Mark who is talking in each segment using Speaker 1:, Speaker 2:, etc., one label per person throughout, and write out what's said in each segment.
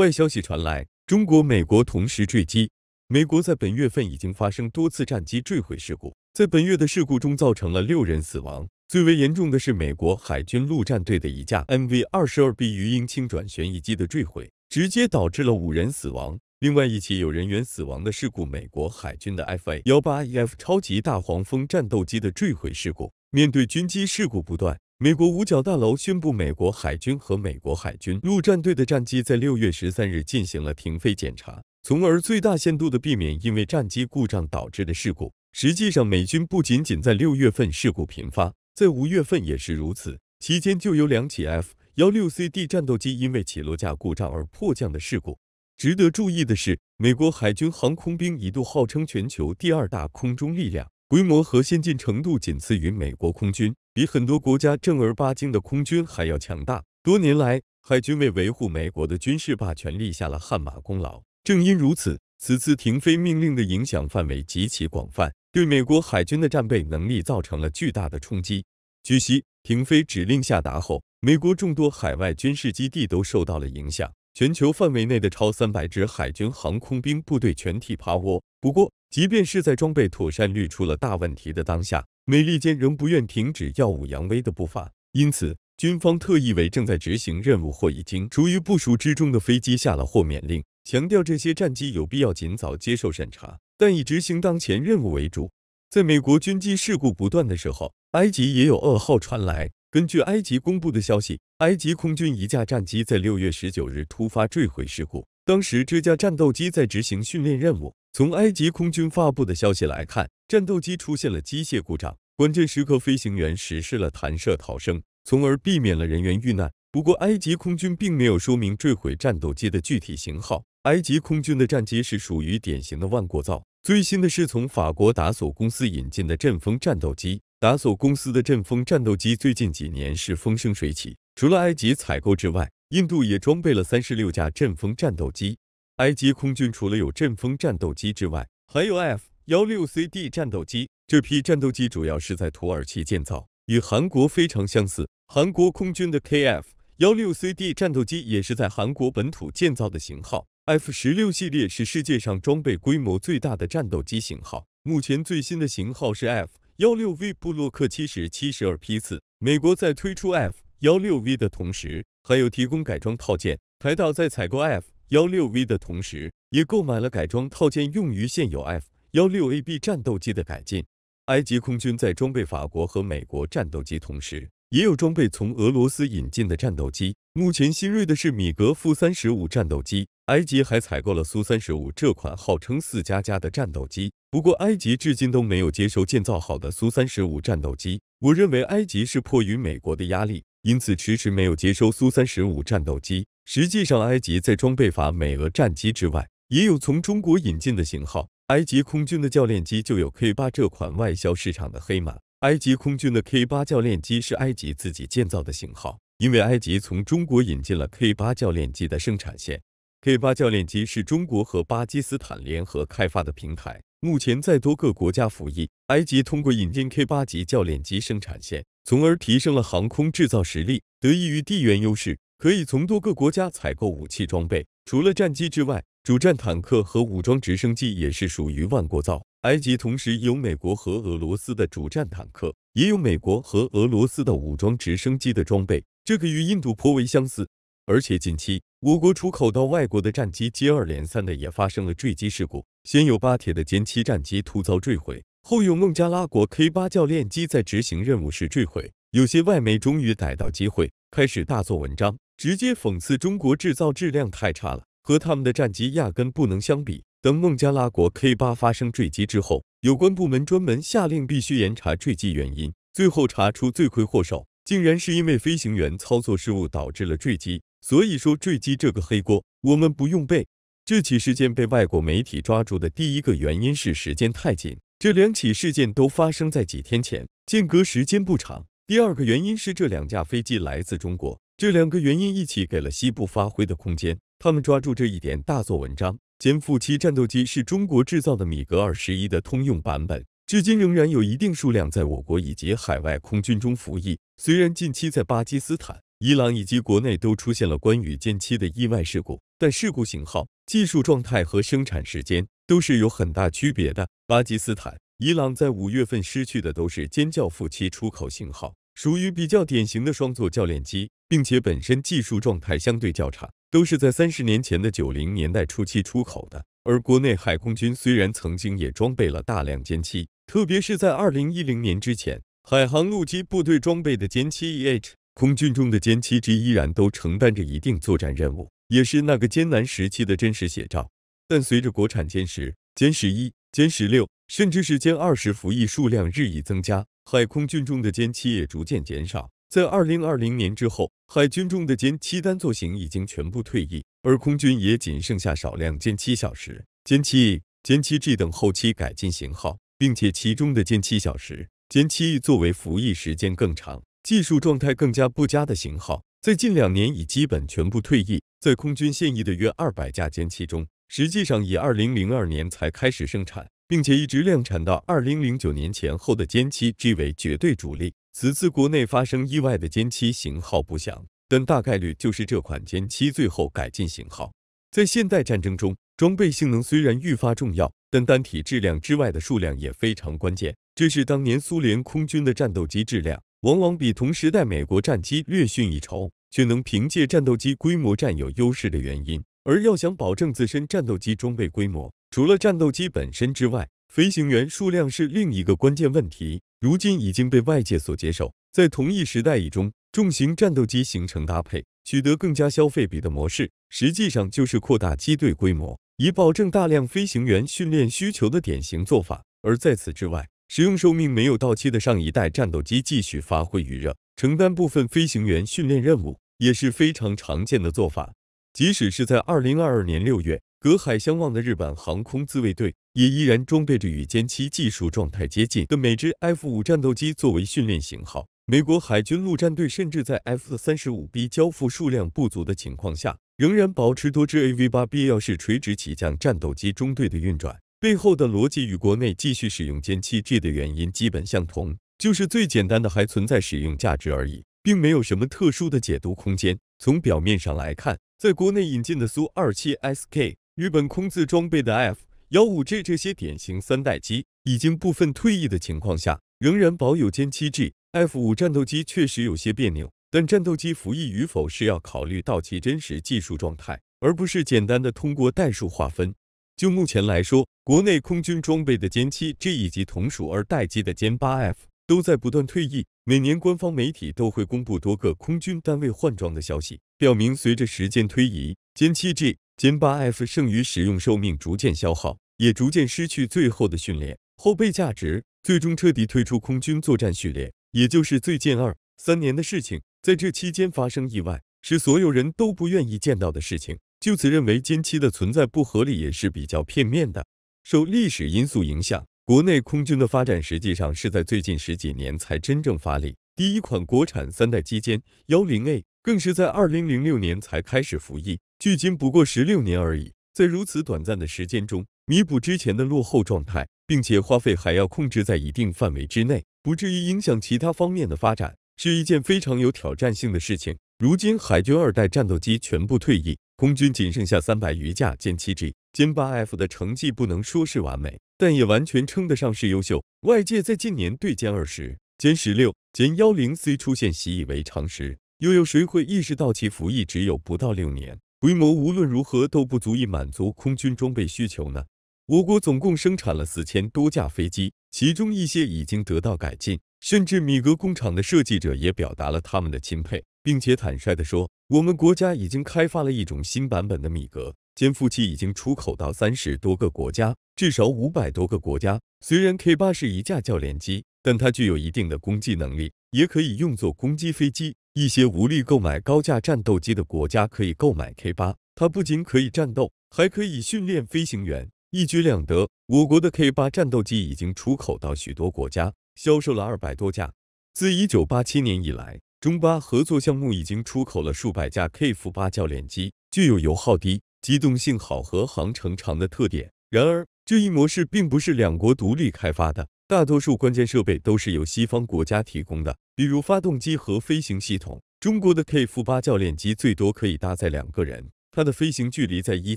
Speaker 1: 坏消息传来，中国、美国同时坠机。美国在本月份已经发生多次战机坠毁事故，在本月的事故中造成了六人死亡。最为严重的是美国海军陆战队的一架 MV 二十二 B 鱼鹰轻转旋翼机的坠毁，直接导致了五人死亡。另外一起有人员死亡的事故，美国海军的 FA 幺八 EF 超级大黄蜂战斗机的坠毁事故。面对军机事故不断。美国五角大楼宣布，美国海军和美国海军陆战队的战机在六月十三日进行了停飞检查，从而最大限度地避免因为战机故障导致的事故。实际上，美军不仅仅在六月份事故频发，在五月份也是如此。期间就有两起 F- 幺六 CD 战斗机因为起落架故障而迫降的事故。值得注意的是，美国海军航空兵一度号称全球第二大空中力量，规模和先进程度仅次于美国空军。比很多国家正儿八经的空军还要强大。多年来，海军为维护美国的军事霸权立下了汗马功劳。正因如此，此次停飞命令的影响范围极其广泛，对美国海军的战备能力造成了巨大的冲击。据悉，停飞指令下达后，美国众多海外军事基地都受到了影响。全球范围内的超三百支海军航空兵部队全体趴窝。不过，即便是在装备妥善率出了大问题的当下，美利坚仍不愿停止耀武扬威的步伐，因此军方特意为正在执行任务或已经处于部署之中的飞机下了豁免令，强调这些战机有必要尽早接受审查，但以执行当前任务为主。在美国军机事故不断的时候，埃及也有噩耗传来。根据埃及公布的消息，埃及空军一架战机在六月十九日突发坠毁事故，当时这架战斗机在执行训练任务。从埃及空军发布的消息来看。战斗机出现了机械故障，关键时刻飞行员实施了弹射逃生，从而避免了人员遇难。不过，埃及空军并没有说明坠毁战斗机的具体型号。埃及空军的战机是属于典型的万国造，最新的是从法国达索公司引进的阵风战斗机。达索公司的阵风战斗机最近几年是风生水起，除了埃及采购之外，印度也装备了三十六架阵风战斗机。埃及空军除了有阵风战斗机之外，还有 F。幺六 cd 战斗机，这批战斗机主要是在土耳其建造，与韩国非常相似。韩国空军的 kf 幺六 cd 战斗机也是在韩国本土建造的型号。f 十六系列是世界上装备规模最大的战斗机型号，目前最新的型号是 f 幺六 v 布洛克七十七十二批次。美国在推出 f 幺六 v 的同时，还有提供改装套件。台岛在采购 f 幺六 v 的同时，也购买了改装套件，用于现有 f。幺六 A B 战斗机的改进，埃及空军在装备法国和美国战斗机同时，也有装备从俄罗斯引进的战斗机。目前新锐的是米格负三十五战斗机，埃及还采购了苏三十五这款号称四加加的战斗机。不过埃及至今都没有接收建造好的苏三十五战斗机。我认为埃及是迫于美国的压力，因此迟迟没有接收苏三十五战斗机。实际上，埃及在装备法美俄战机之外，也有从中国引进的型号。埃及空军的教练机就有 K 八这款外销市场的黑马。埃及空军的 K 八教练机是埃及自己建造的型号，因为埃及从中国引进了 K 八教练机的生产线。K 八教练机是中国和巴基斯坦联合开发的平台，目前在多个国家服役。埃及通过引进 K 八级教练机生产线，从而提升了航空制造实力。得益于地缘优势，可以从多个国家采购武器装备。除了战机之外，主战坦克和武装直升机也是属于万国造。埃及同时有美国和俄罗斯的主战坦克，也有美国和俄罗斯的武装直升机的装备，这个与印度颇为相似。而且近期我国出口到外国的战机接二连三的也发生了坠机事故，先有巴铁的歼七战机突遭坠毁，后有孟加拉国 K 八教练机在执行任务时坠毁。有些外媒终于逮到机会，开始大做文章，直接讽刺中国制造质量太差了。和他们的战机压根不能相比。等孟加拉国 K8 发生坠机之后，有关部门专门下令必须严查坠机原因，最后查出罪魁祸首竟然是因为飞行员操作失误导致了坠机。所以说坠机这个黑锅我们不用背。这起事件被外国媒体抓住的第一个原因是时间太紧，这两起事件都发生在几天前，间隔时间不长。第二个原因是这两架飞机来自中国。这两个原因一起给了西部发挥的空间，他们抓住这一点大做文章。歼负七战斗机是中国制造的米格二十一的通用版本，至今仍然有一定数量在我国以及海外空军中服役。虽然近期在巴基斯坦、伊朗以及国内都出现了关于歼七的意外事故，但事故型号、技术状态和生产时间都是有很大区别的。巴基斯坦、伊朗在五月份失去的都是歼教负七出口型号，属于比较典型的双座教练机。并且本身技术状态相对较差，都是在三十年前的九零年代初期出口的。而国内海空军虽然曾经也装备了大量歼七，特别是在二零一零年之前，海航陆基部队装备的歼七 E H，空军中的歼七 G 依然都承担着一定作战任务，也是那个艰难时期的真实写照。但随着国产歼十、歼十一、歼十六，甚至是歼二十服役数量日益增加，海空军中的歼七也逐渐减少。在二零二零年之后，海军中的歼七单座型已经全部退役，而空军也仅剩下少量歼七小时、歼七、歼七 G 等后期改进型号，并且其中的歼七小时、歼七作为服役时间更长、技术状态更加不佳的型号，在近两年已基本全部退役。在空军现役的约二百架歼七中，实际上以二零零二年才开始生产，并且一直量产到二零零九年前后的歼七 G 为绝对主力。此次国内发生意外的歼七型号不详，但大概率就是这款歼七最后改进型号。在现代战争中，装备性能虽然愈发重要，但单体质量之外的数量也非常关键。这是当年苏联空军的战斗机质量往往比同时代美国战机略逊一筹，却能凭借战斗机规模占有优势的原因。而要想保证自身战斗机装备规模，除了战斗机本身之外，飞行员数量是另一个关键问题，如今已经被外界所接受。在同一时代以中，重型战斗机形成搭配，取得更加消费比的模式，实际上就是扩大机队规模，以保证大量飞行员训练需求的典型做法。而在此之外，使用寿命没有到期的上一代战斗机继续发挥余热，承担部分飞行员训练任务，也是非常常见的做法。即使是在二零二二年六月。隔海相望的日本航空自卫队也依然装备着与歼七技术状态接近的美制 F 五战斗机作为训练型号。美国海军陆战队甚至在 F 三十五 B 交付数量不足的情况下，仍然保持多支 AV 八 B 式垂直起降战斗机中队的运转。背后的逻辑与国内继续使用歼七 G 的原因基本相同，就是最简单的还存在使用价值而已，并没有什么特殊的解读空间。从表面上来看，在国内引进的苏二七 SK。日本空自装备的 F- 幺五 G 这些典型三代机已经部分退役的情况下，仍然保有歼七 G、F 五战斗机确实有些别扭。但战斗机服役与否是要考虑到其真实技术状态，而不是简单的通过代数划分。就目前来说，国内空军装备的歼七 G 以及同属二代机的歼八 F 都在不断退役，每年官方媒体都会公布多个空军单位换装的消息，表明随着时间推移，歼七 G。歼八 F 剩余使用寿命逐渐消耗，也逐渐失去最后的训练后备价值，最终彻底退出空军作战序列。也就是最近二三年的事情，在这期间发生意外，是所有人都不愿意见到的事情。就此认为歼七的存在不合理，也是比较片面的。受历史因素影响，国内空军的发展实际上是在最近十几年才真正发力。第一款国产三代机歼幺零 A 更是在二零零六年才开始服役。距今不过十六年而已，在如此短暂的时间中弥补之前的落后状态，并且花费还要控制在一定范围之内，不至于影响其他方面的发展，是一件非常有挑战性的事情。如今海军二代战斗机全部退役，空军仅剩下三百余架歼七 G、歼八 F 的成绩不能说是完美，但也完全称得上是优秀。外界在近年对歼二十、歼十六、歼幺零 C 出现习以为常时，又有谁会意识到其服役只有不到六年？规模无论如何都不足以满足空军装备需求呢？我国总共生产了四千多架飞机，其中一些已经得到改进，甚至米格工厂的设计者也表达了他们的钦佩，并且坦率地说，我们国家已经开发了一种新版本的米格，歼负七已经出口到三十多个国家，至少五百多个国家。虽然 K 八是一架教练机，但它具有一定的攻击能力，也可以用作攻击飞机。一些无力购买高价战斗机的国家可以购买 K 八，它不仅可以战斗，还可以训练飞行员，一举两得。我国的 K 八战斗机已经出口到许多国家，销售了二百多架。自一九八七年以来，中巴合作项目已经出口了数百架 K 负八教练机，具有油耗低、机动性好和航程长的特点。然而，这一模式并不是两国独立开发的。大多数关键设备都是由西方国家提供的，比如发动机和飞行系统。中国的 K-8 教练机最多可以搭载两个人，它的飞行距离在一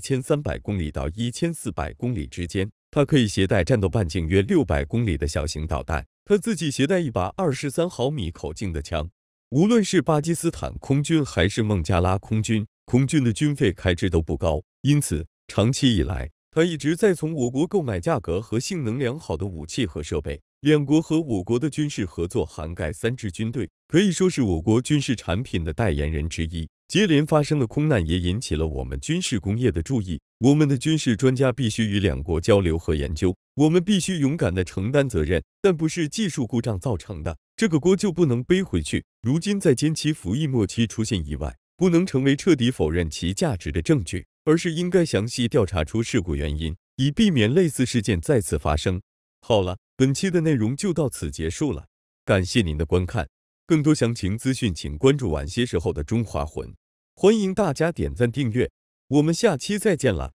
Speaker 1: 千三百公里到一千四百公里之间。它可以携带战斗半径约六百公里的小型导弹。它自己携带一把二十三毫米口径的枪。无论是巴基斯坦空军还是孟加拉空军，空军的军费开支都不高，因此长期以来。他一直在从我国购买价格和性能良好的武器和设备。两国和我国的军事合作涵盖三支军队，可以说是我国军事产品的代言人之一。接连发生的空难也引起了我们军事工业的注意。我们的军事专家必须与两国交流和研究。我们必须勇敢地承担责任，但不是技术故障造成的，这个锅就不能背回去。如今在歼七服役末期出现意外，不能成为彻底否认其价值的证据。而是应该详细调查出事故原因，以避免类似事件再次发生。好了，本期的内容就到此结束了，感谢您的观看。更多详情资讯，请关注晚些时候的《中华魂》。欢迎大家点赞订阅，我们下期再见了。